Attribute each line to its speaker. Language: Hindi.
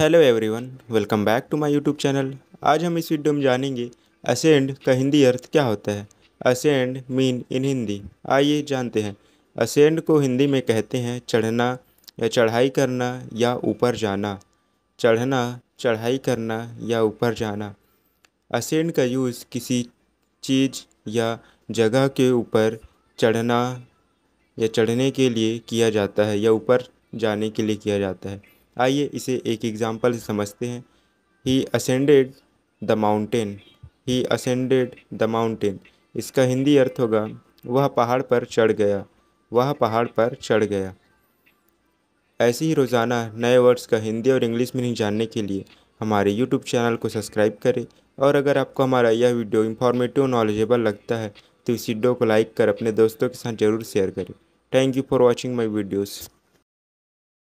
Speaker 1: hello everyone welcome back to my YouTube channel आज हम इस वीडियो में जानेंगे असेंड का हिंदी अर्थ क्या होता है असेंड मीन इन हिंदी आइए जानते हैं असेंड को हिंदी में कहते हैं चढ़ना या चढ़ाई करना या ऊपर जाना चढ़ना चढ़ाई करना या ऊपर जाना असेंड का यूज़ किसी चीज़ या जगह के ऊपर चढ़ना या चढ़ने के लिए किया जाता है या ऊपर जाने के लिए किया जाता है आइए इसे एक एग्जाम्पल से समझते हैं he ascended the mountain he ascended the mountain इसका हिंदी अर्थ होगा वह पहाड़ पर चढ़ गया वह पहाड़ पर चढ़ गया ऐसे ही रोज़ाना नए वर्ड्स का हिंदी और इंग्लिश मीनिंग जानने के लिए हमारे यूट्यूब चैनल को सब्सक्राइब करें और अगर आपको हमारा यह वीडियो इन्फॉर्मेटिव नॉलेजेबल लगता है तो इस वीडियो को लाइक कर अपने दोस्तों के साथ ज़रूर शेयर करें thank you for watching my videos